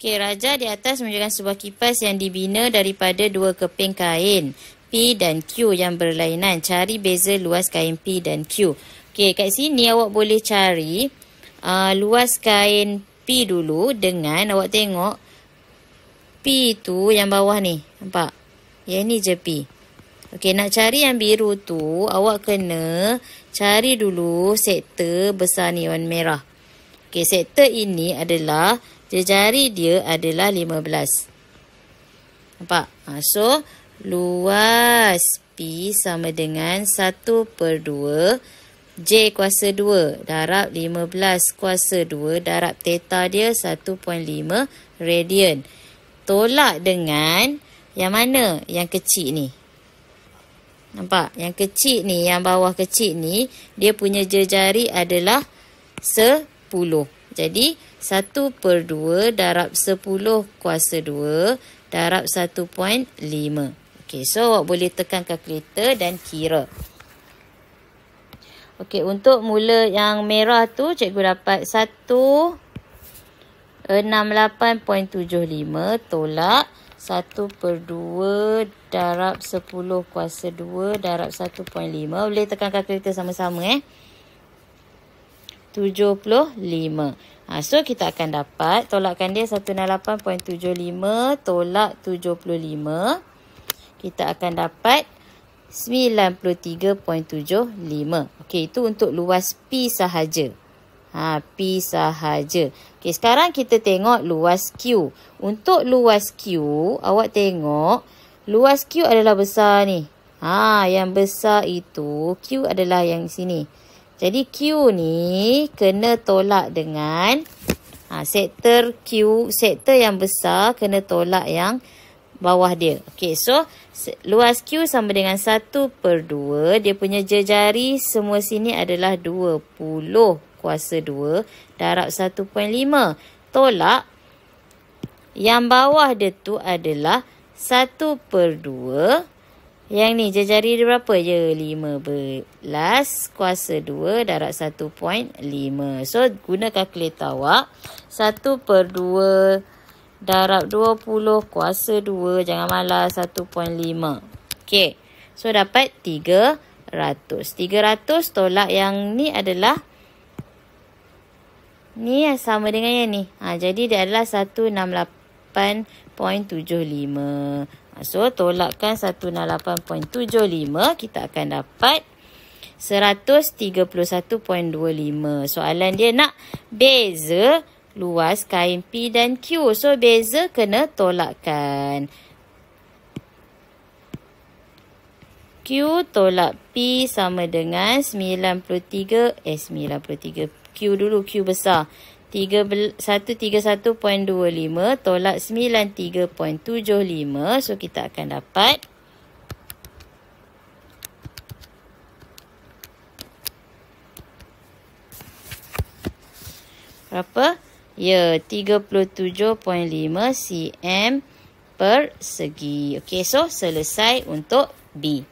Okey, raja di atas menunjukkan sebuah kipas yang dibina daripada dua keping kain. P dan Q yang berlainan. Cari beza luas kain P dan Q. Okey, kat sini awak boleh cari uh, luas kain P dulu dengan awak tengok P tu yang bawah ni. Nampak? Yang ni je P. Okey, nak cari yang biru tu, awak kena cari dulu sektor besar neon merah. Okey, sektor ini adalah Jari dia adalah 15. Nampak? Ha, so, luas pi sama dengan 1 per 2. J kuasa 2 darab 15 kuasa 2 darab teta dia 1.5 radian. Tolak dengan yang mana? Yang kecil ni. Nampak? Yang kecil ni, yang bawah kecil ni, dia punya jejari adalah 10. Jadi, satu per dua darab sepuluh kuasa dua darab satu point lima. Okey, so awak boleh tekan kalkulator dan kira. Okey, untuk mula yang merah tu, cikgu dapat lima tolak satu per dua darab sepuluh kuasa dua darab satu point lima. Boleh tekan kalkulator sama-sama eh. 75. Ha, so kita akan dapat tolakkan dia 168.75 tolak 75. Kita akan dapat 93.75. Okey, itu untuk luas P sahaja. Ha, P sahaja. Okey, sekarang kita tengok luas Q. Untuk luas Q, awak tengok luas Q adalah besar ni. Ha, yang besar itu Q adalah yang sini. Jadi Q ni kena tolak dengan ha, sektor Q, sektor yang besar kena tolak yang bawah dia. Okay, so luas Q sama dengan 1 per 2. Dia punya jejari semua sini adalah 20 kuasa 2 darab 1.5. Tolak yang bawah dia tu adalah 1 per 2 yang ni jejari dia berapa je? 15 kuasa 2 darab 1.5. So guna kalkulator awak. 1 per 2 darab 20 kuasa 2. Jangan malas 1.5. Okay. So dapat 300. 300 tolak yang ni adalah. Ni sama dengan yang ni. Ha, jadi dia adalah 168.75. 168. So tolakkan 168.75 kita akan dapat 131.25. Soalan dia nak beza luas kain P dan Q. So beza kena tolakkan. Q tolak P sama dengan 93 eh 93 Q dulu Q besar. 131.25 tolak 93.75 so kita akan dapat berapa? Ya 37.5 cm per segi. Okey, so selesai untuk B.